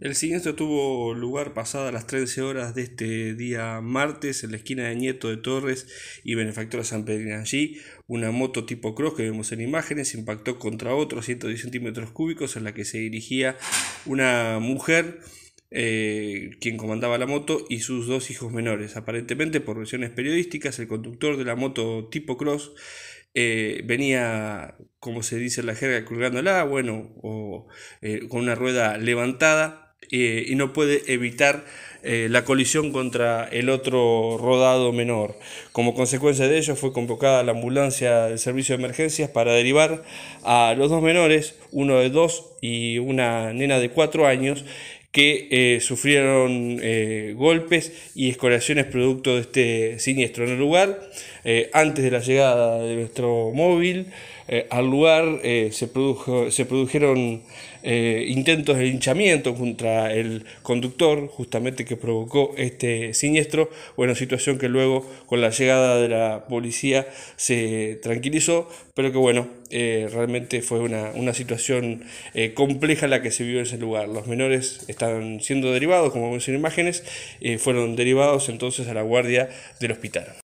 El siguiente tuvo lugar a las 13 horas de este día martes en la esquina de Nieto de Torres y Benefactora San Pedro. Allí, una moto tipo cross que vemos en imágenes impactó contra otros 110 centímetros cúbicos en la que se dirigía una mujer. Eh, quien comandaba la moto y sus dos hijos menores. Aparentemente, por versiones periodísticas, el conductor de la moto tipo cross eh, venía, como se dice en la jerga, colgándola, bueno, o eh, con una rueda levantada eh, y no puede evitar eh, la colisión contra el otro rodado menor. Como consecuencia de ello fue convocada la ambulancia del servicio de emergencias para derivar a los dos menores, uno de dos y una nena de cuatro años, que eh, sufrieron eh, golpes y escoriaciones producto de este siniestro. En el lugar, eh, antes de la llegada de nuestro móvil al lugar, se, produjo, se produjeron intentos de linchamiento contra el conductor, justamente que provocó este siniestro. Bueno, situación que luego, con la llegada de la policía, se tranquilizó, pero que bueno, realmente fue una, una situación compleja la que se vivió en ese lugar. Los menores están siendo derivados, como ven en imágenes, eh, fueron derivados entonces a la guardia del hospital.